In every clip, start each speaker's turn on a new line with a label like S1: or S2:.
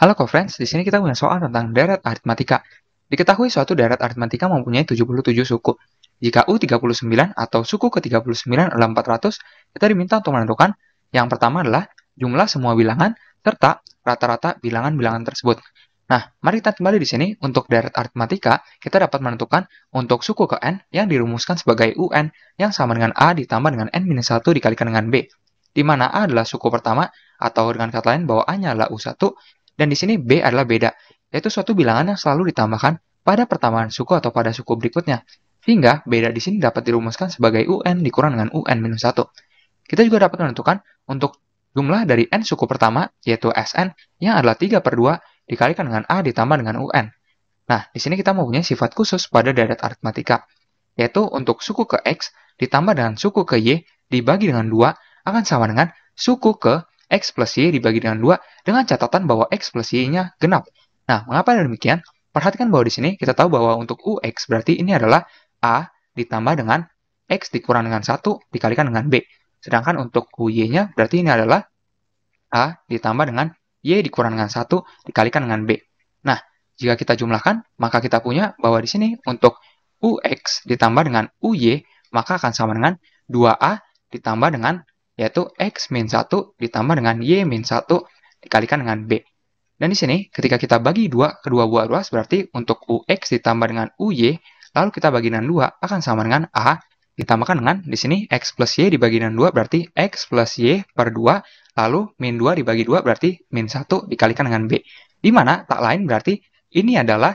S1: Halo co-friends, di sini kita punya soal tentang deret aritmatika. Diketahui suatu deret aritmatika mempunyai 77 suku. Jika U39 atau suku ke-39 adalah 400, kita diminta untuk menentukan yang pertama adalah jumlah semua bilangan serta rata-rata bilangan-bilangan tersebut. Nah, mari kita kembali di sini untuk deret aritmatika, kita dapat menentukan untuk suku ke n yang dirumuskan sebagai UN yang sama dengan A ditambah dengan N-1 dikalikan dengan B di mana A adalah suku pertama, atau dengan kata lain bahwa A-nya adalah U1, dan di sini B adalah beda, yaitu suatu bilangan yang selalu ditambahkan pada pertambahan suku atau pada suku berikutnya. Sehingga beda di sini dapat dirumuskan sebagai UN dikurang dengan UN 1. Kita juga dapat menentukan untuk jumlah dari N suku pertama, yaitu SN, yang adalah 3 per 2 dikalikan dengan A ditambah dengan UN. Nah, di sini kita mempunyai sifat khusus pada deret aritmatika, yaitu untuk suku ke X ditambah dengan suku ke Y dibagi dengan 2 akan sama dengan suku ke X plus Y dibagi dengan 2 dengan catatan bahwa X plus Y-nya genap. Nah, mengapa demikian? Perhatikan bahwa di sini kita tahu bahwa untuk UX berarti ini adalah A ditambah dengan X dikurang dengan 1 dikalikan dengan B. Sedangkan untuk UY-nya berarti ini adalah A ditambah dengan Y dikurang dengan 1 dikalikan dengan B. Nah, jika kita jumlahkan, maka kita punya bahwa di sini untuk UX ditambah dengan UY, maka akan sama dengan 2A ditambah dengan yaitu X min 1 ditambah dengan Y min 1 dikalikan dengan B. Dan di sini, ketika kita bagi dua kedua buah ruas, berarti untuk UX ditambah dengan UY, lalu kita bagi dengan dua akan sama dengan A, ditambahkan dengan, di sini, X plus Y dibagi dengan 2 berarti X plus Y per dua lalu min dua dibagi dua berarti min satu dikalikan dengan B. Di mana tak lain berarti ini adalah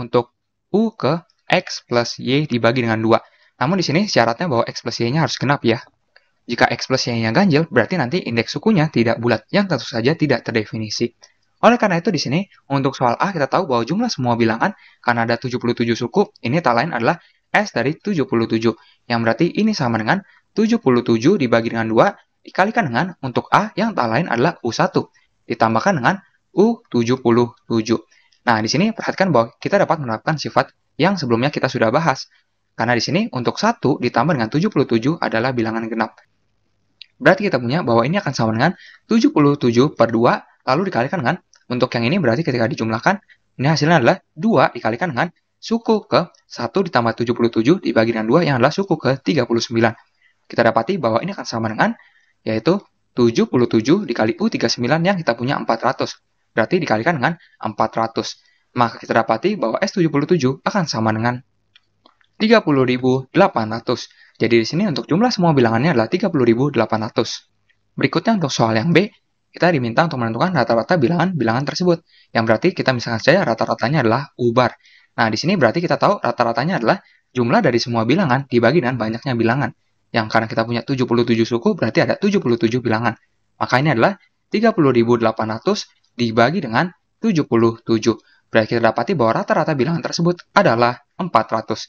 S1: untuk U ke X plus Y dibagi dengan dua. Namun di sini syaratnya bahwa X plus Y-nya harus genap ya. Jika X plus Y-nya ganjil, berarti nanti indeks sukunya tidak bulat, yang tentu saja tidak terdefinisi. Oleh karena itu di sini, untuk soal A kita tahu bahwa jumlah semua bilangan, karena ada 77 suku, ini tak lain adalah S dari 77, yang berarti ini sama dengan 77 dibagi dengan 2, dikalikan dengan untuk A yang tak lain adalah U1, ditambahkan dengan U77. Nah, di sini perhatikan bahwa kita dapat menerapkan sifat yang sebelumnya kita sudah bahas, karena di sini untuk 1 ditambah dengan 77 adalah bilangan genap. Berarti kita punya bahwa ini akan sama dengan 77 per 2, lalu dikalikan dengan, untuk yang ini berarti ketika dijumlahkan, ini hasilnya adalah 2 dikalikan dengan suku ke 1 ditambah 77 dibagi dengan 2 yang adalah suku ke 39. Kita dapati bahwa ini akan sama dengan, yaitu 77 dikali U39 yang kita punya 400. Berarti dikalikan dengan 400. Maka kita dapati bahwa S77 akan sama dengan 30.800. Jadi di sini untuk jumlah semua bilangannya adalah 30.800. Berikutnya untuk soal yang B, kita diminta untuk menentukan rata-rata bilangan-bilangan tersebut, yang berarti kita misalkan saja rata-ratanya adalah ubar. Nah, di sini berarti kita tahu rata-ratanya adalah jumlah dari semua bilangan dibagi dengan banyaknya bilangan. Yang karena kita punya 77 suku, berarti ada 77 bilangan. Maka ini adalah 30.800 dibagi dengan 77. Berarti kita dapati bahwa rata-rata bilangan tersebut adalah 400.